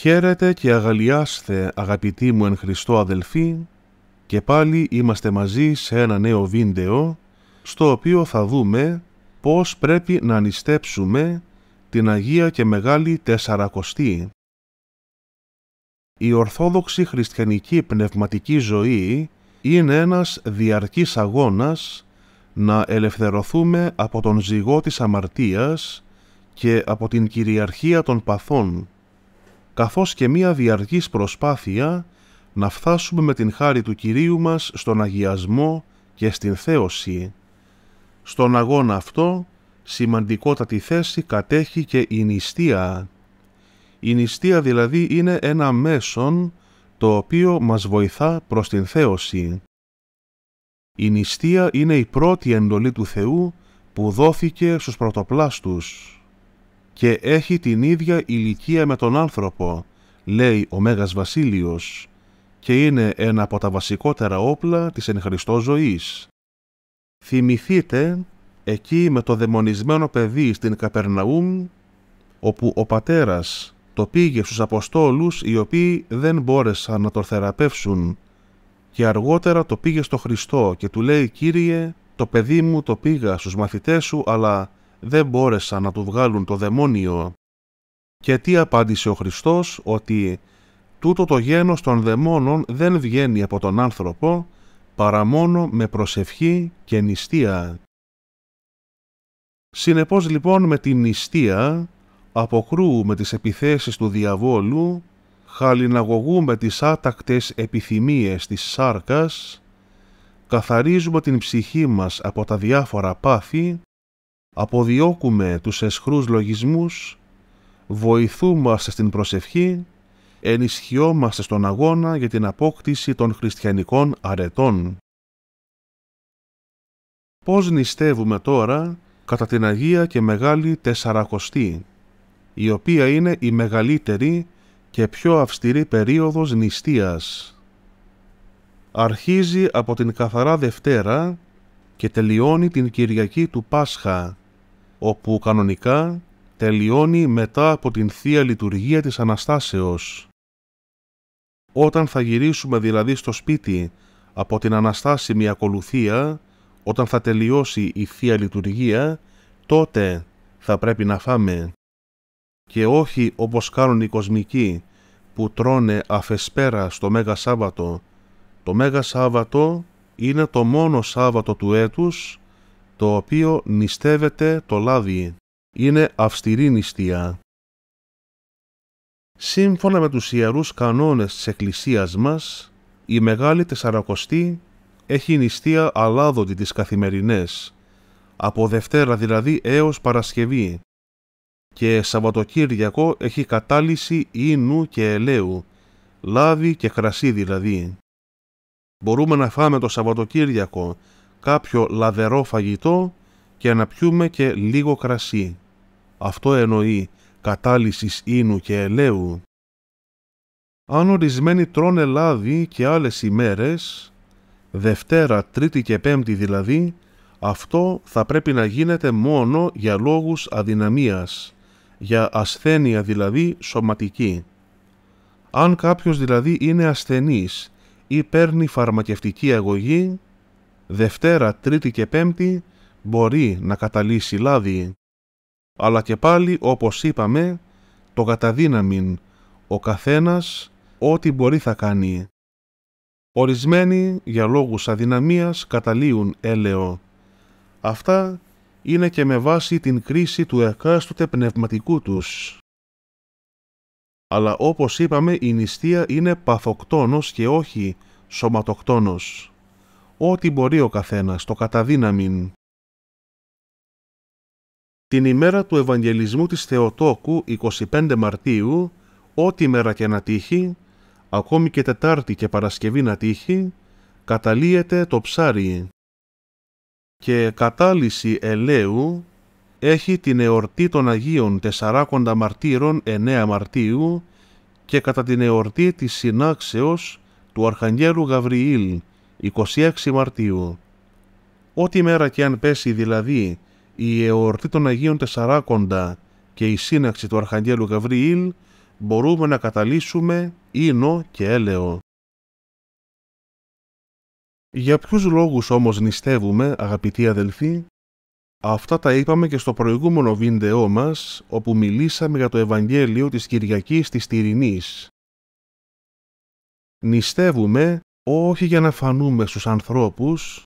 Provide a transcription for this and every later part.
Χαίρετε και αγαλιάστε αγαπητοί μου εν Χριστώ αδελφοί και πάλι είμαστε μαζί σε ένα νέο βίντεο στο οποίο θα δούμε πώς πρέπει να ανιστέψουμε την Αγία και Μεγάλη Τεσσαρακοστή. Η Ορθόδοξη Χριστιανική Πνευματική Ζωή είναι ένας διαρκής αγώνας να ελευθερωθούμε από τον ζυγό της αμαρτίας και από την κυριαρχία των παθών καθώς και μία διαρκής προσπάθεια να φτάσουμε με την χάρη του Κυρίου μας στον αγιασμό και στην θέωση. Στον αγώνα αυτό σημαντικότατη θέση κατέχει και η νηστεία. Η νηστεία δηλαδή είναι ένα μέσον το οποίο μας βοηθά προς την θέωση. Η νηστεία είναι η πρώτη εντολή του Θεού που δόθηκε στους πρωτοπλάστους και έχει την ίδια ηλικία με τον άνθρωπο, λέει ο Μέγας Βασίλειος, και είναι ένα από τα βασικότερα όπλα της εν Χριστώ ζωής. Θυμηθείτε εκεί με το δαιμονισμένο παιδί στην Καπερναούμ, όπου ο πατέρας το πήγε στους Αποστόλους οι οποίοι δεν μπόρεσαν να το θεραπεύσουν και αργότερα το πήγε στο Χριστό και του λέει «Κύριε, το παιδί μου το πήγα στους μαθητές σου, αλλά δεν μπόρεσαν να του βγάλουν το δαιμόνιο. Και τι απάντησε ο Χριστός ότι «Τούτο το γένος των δαιμόνων δεν βγαίνει από τον άνθρωπο παρά μόνο με προσευχή και νηστεία». Συνεπώς λοιπόν με την νηστεία αποκρούουμε τις επιθέσεις του διαβόλου, χαλιναγωγούμε τις άτακτες επιθυμίες της σάρκας, καθαρίζουμε την ψυχή μας από τα διάφορα πάθη αποδιώκουμε τους εσχρούς λογισμούς, βοηθούμαστε στην προσευχή, ενισχυόμαστε στον αγώνα για την απόκτηση των χριστιανικών αρετών. Πώς νηστεύουμε τώρα κατά την Αγία και Μεγάλη Τεσσαρακοστή, η οποία είναι η μεγαλύτερη και πιο αυστηρή περίοδος νηστείας. Αρχίζει από την Καθαρά Δευτέρα και τελειώνει την Κυριακή του Πάσχα, όπου κανονικά τελειώνει μετά από την Θεία Λειτουργία της Αναστάσεως. Όταν θα γυρίσουμε δηλαδή στο σπίτι από την Αναστάσιμη Ακολουθία, όταν θα τελειώσει η Θεία Λειτουργία, τότε θα πρέπει να φάμε. Και όχι όπως κάνουν οι κοσμικοί που τρώνε αφεσπέρα στο Μέγα Σάββατο. Το Μέγα Σάββατο είναι το μόνο Σάββατο του έτους το οποίο νηστεύεται το λάδι. Είναι αυστηρή νηστεία. Σύμφωνα με τους ιερούς κανόνες της Εκκλησίας μας, η Μεγάλη Τεσσαρακοστή έχει νηστεία αλάδοτη τις καθημερινές, από Δευτέρα δηλαδή έως Παρασκευή, και Σαββατοκύριακο έχει κατάλυση ίνου και ελαίου, λάδι και κρασί δηλαδή. Μπορούμε να φάμε το Σαββατοκύριακο κάποιο λαδερό φαγητό και να πιούμε και λίγο κρασί. Αυτό εννοεί κατάλυσης ίνου και ελαίου. Αν ορισμένοι τρώνε λάδι και άλλες ημέρες, Δευτέρα, Τρίτη και Πέμπτη δηλαδή, αυτό θα πρέπει να γίνεται μόνο για λόγους αδυναμίας, για ασθένεια δηλαδή σωματική. Αν κάποιος δηλαδή είναι ασθενής ή παίρνει φαρμακευτική αγωγή, Δευτέρα, Τρίτη και Πέμπτη μπορεί να καταλύσει λάδι. Αλλά και πάλι, όπως είπαμε, το καταδύναμιν, ο καθένας ό,τι μπορεί θα κάνει. Ορισμένοι για λόγους αδυναμίας καταλύουν έλεο. Αυτά είναι και με βάση την κρίση του εκάστοτε πνευματικού τους. Αλλά όπως είπαμε η νηστεία είναι παθοκτόνος και όχι σωματοκτόνος ό,τι μπορεί ο καθένας, το καταδύναμιν. Την ημέρα του Ευαγγελισμού της Θεοτόκου, 25 Μαρτίου, ό,τι μέρα και να τύχει, ακόμη και Τετάρτη και Παρασκευή να τύχει, καταλύεται το ψάρι. Και κατάλυση ελαίου έχει την εορτή των Αγίων Τεσσαράκοντα Μαρτύρων 9 Μαρτίου και κατά την εορτή της συνάξεως του Αρχαγγέλου Γαβριήλ 26 Μαρτίου. Ό,τι μέρα και αν πέσει δηλαδή η εορτή των Αγίων Τεσσαράκοντα και η σύναξη του Αρχαγγέλου Γαβριήλ, μπορούμε να καταλύσουμε ίνο και έλεο. Για ποιους λόγους όμως νηστεύουμε, αγαπητοί αδελφοί? Αυτά τα είπαμε και στο προηγούμενο βίντεό μας, όπου μιλήσαμε για το Ευαγγέλιο της Κυριακής της Τυρινής. Νηστεύουμε όχι για να φανούμε στους ανθρώπους,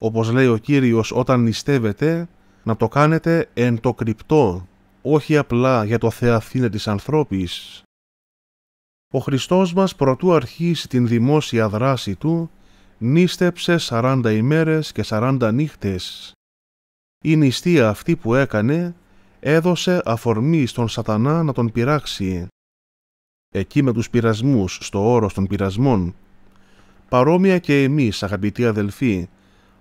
όπως λέει ο Κύριος όταν νηστεύετε, να το κάνετε εν το κρυπτό, όχι απλά για το θεαθήνε της ανθρώπης. Ο Χριστός μας προτού αρχίσει την δημόσια δράση Του, νήστεψε 40 ημέρες και 40 νύχτες. Η νηστεία αυτή που έκανε έδωσε αφορμή στον σατανά να τον πειράξει. Εκεί με τους πειρασμούς στο όρος των πειρασμών Παρόμοια και εμείς, αγαπητοί αδελφοί,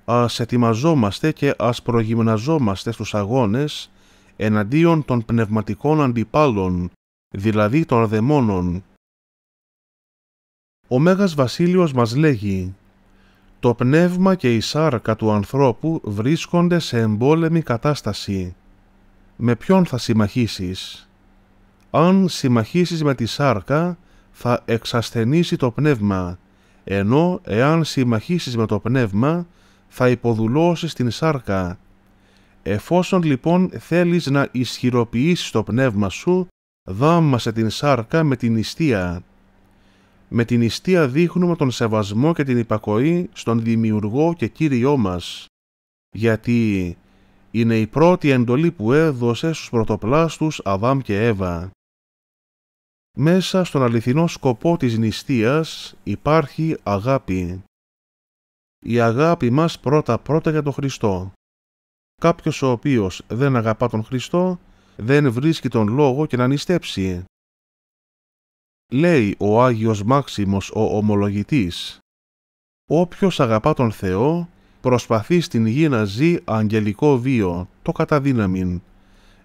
ας ετοιμαζόμαστε και ας προγυμναζόμαστε στους αγώνες εναντίον των πνευματικών αντιπάλων, δηλαδή των δαιμόνων. Ο Μέγας Βασίλειος μας λέγει «Το πνεύμα και η σάρκα του ανθρώπου βρίσκονται σε εμπόλεμη κατάσταση. Με ποιον θα συμμαχήσεις» αν συμμαχήσεις με τη σάρκα, θα εξασθενήσει το πνεύμα ενώ εάν συμμαχήσεις με το πνεύμα, θα υποδουλώσεις την σάρκα. Εφόσον λοιπόν θέλεις να ισχυροποιήσεις το πνεύμα σου, δάμασε την σάρκα με την νηστεία. Με την νηστεία δείχνουμε τον σεβασμό και την υπακοή στον Δημιουργό και Κύριό μας, γιατί είναι η πρώτη εντολή που έδωσε στους πρωτοπλάστους Αδάμ και Εύα. Μέσα στον αληθινό σκοπό της νηστείας υπάρχει αγάπη. Η αγάπη μας πρώτα-πρώτα για τον Χριστό. Κάποιος ο οποίος δεν αγαπά τον Χριστό, δεν βρίσκει τον λόγο και να νηστέψει. Λέει ο Άγιος Μάξιμος ο Ομολογητής «Όποιος αγαπά τον Θεό, προσπαθεί στην γη να ζει αγγελικό βίο, το καταδύναμιν».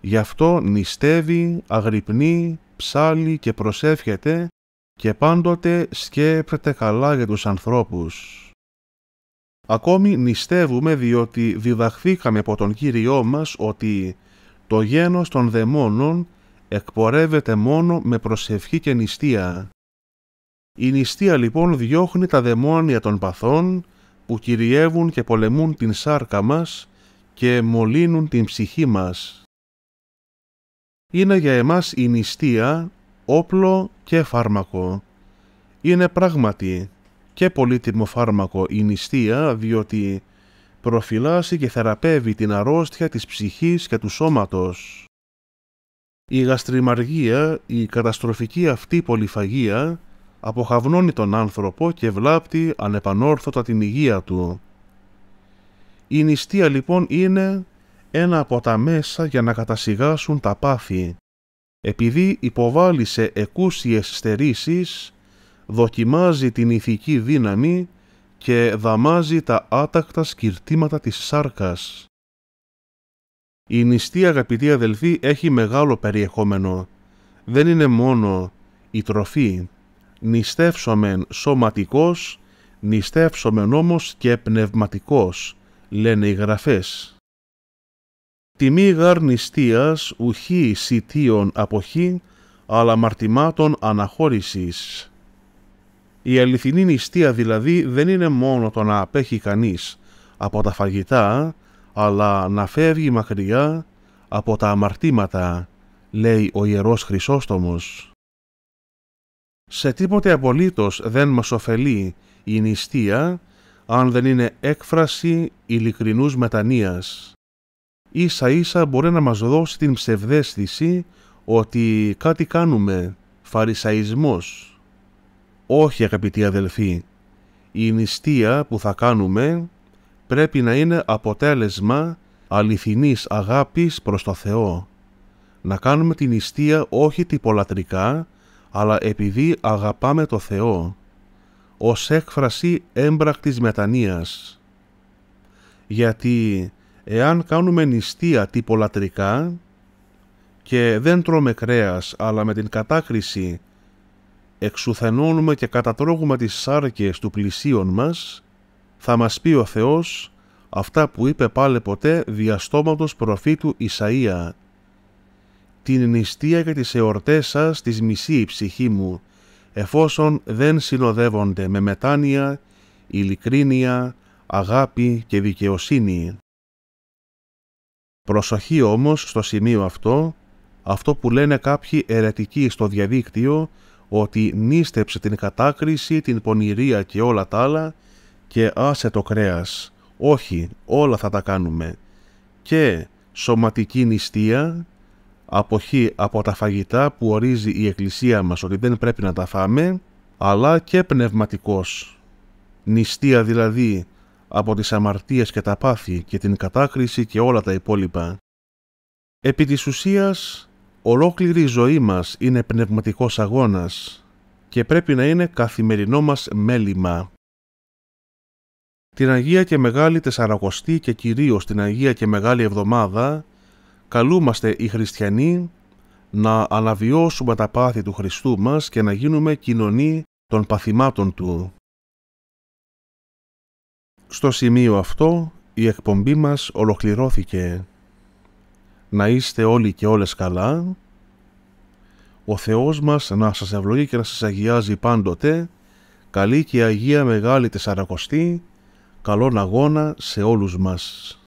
Γι' αυτό νηστεύει, αγρυπνεί, ψάλει και προσεύχεται και πάντοτε σκέπτεται καλά για τους ανθρώπους. Ακόμη νηστεύουμε διότι διδαχθήκαμε από τον Κύριό μας ότι το γένος των δαιμόνων εκπορεύεται μόνο με προσευχή και νηστεία. Η νηστεία λοιπόν διώχνει τα δαιμόνια των παθών που κυριεύουν και πολεμούν την σάρκα μας και μολύνουν την ψυχή μας είναι για εμάς η νηστεία, όπλο και φάρμακο. Είναι πράγματι και πολύτιμο φάρμακο η νηστεία διότι προφυλάσσει και θεραπεύει την αρρώστια της ψυχής και του σώματος. Η γαστριμαργία, η καταστροφική αυτή πολυφαγία, αποχαυνώνει τον άνθρωπο και βλάπτει ανεπανόρθωτα την υγεία του. Η νηστεία λοιπόν είναι ένα από τα μέσα για να κατασυγάσουν τα πάθη. Επειδή σε εκούσιες στερήσεις, δοκιμάζει την ηθική δύναμη και δαμάζει τα άτακτα σκυρτήματα της σάρκας. Η νηστή, αγαπητοί αδελφή έχει μεγάλο περιεχόμενο. Δεν είναι μόνο η τροφή. Νηστεύσομεν σωματικός, νηστεύσομεν όμως και πνευματικός, λένε οι γραφές. Τιμή νηστείας ουχή σιτίων αποχή, αλλά μαρτιμάτων αναχώρησης. Η αληθινή νηστεία δηλαδή δεν είναι μόνο το να απέχει κανείς από τα φαγητά, αλλά να φεύγει μακριά από τα αμαρτήματα, λέει ο Ιερός Χρυσόστομος. Σε τίποτε απολύτως δεν μας ωφελεί η νηστεία, αν δεν είναι έκφραση ειλικρινούς μετανοίας ίσα ίσα μπορεί να μας δώσει την ψευδέστηση ότι κάτι κάνουμε, φαρισαϊσμός. Όχι αγαπητοί αδελφοί, η νηστεία που θα κάνουμε πρέπει να είναι αποτέλεσμα αληθινής αγάπης προς το Θεό. Να κάνουμε την νηστεία όχι τυπολατρικά, αλλά επειδή αγαπάμε το Θεό, ως έκφραση έμπρακτης μετανοίας. Γιατί εάν κάνουμε νηστεία τυπολατρικά και δεν τρώμε κρέας, αλλά με την κατάκριση εξουθενώνουμε και κατατρώγουμε τις σάρκες του πλησίον μας, θα μας πει ο Θεός αυτά που είπε πάλι ποτέ διαστόματος προφήτου Ισαΐα. Την νηστεία και τις εορτές σας τις μισεί η ψυχή μου, εφόσον δεν συνοδεύονται με μετάνοια, ειλικρίνεια, αγάπη και δικαιοσύνη. Προσοχή όμως στο σημείο αυτό, αυτό που λένε κάποιοι ερετικοί στο διαδίκτυο, ότι νίστεψε την κατάκριση, την πονηρία και όλα τα άλλα και άσε το κρέας. Όχι, όλα θα τα κάνουμε. Και σωματική νηστεία, αποχή από τα φαγητά που ορίζει η Εκκλησία μας ότι δεν πρέπει να τα φάμε, αλλά και πνευματικός. Νηστεία δηλαδή από τις αμαρτίες και τα πάθη και την κατάκριση και όλα τα υπόλοιπα. Επί της ουσίας, ολόκληρη η ζωή μας είναι πνευματικός αγώνας και πρέπει να είναι καθημερινό μας μέλημα. Την Αγία και Μεγάλη Τεσσαρακοστή και κυρίως την Αγία και Μεγάλη Εβδομάδα καλούμαστε οι χριστιανοί να αναβιώσουμε τα πάθη του Χριστού μας και να γίνουμε κοινωνοί των παθημάτων Του. Στο σημείο αυτό η εκπομπή μας ολοκληρώθηκε. Να είστε όλοι και όλες καλά. Ο Θεός μας να σας ευλογεί και να σας αγιάζει πάντοτε. Καλή και Αγία Μεγάλη Τεσσαρακοστή. Καλόν αγώνα σε όλους μας.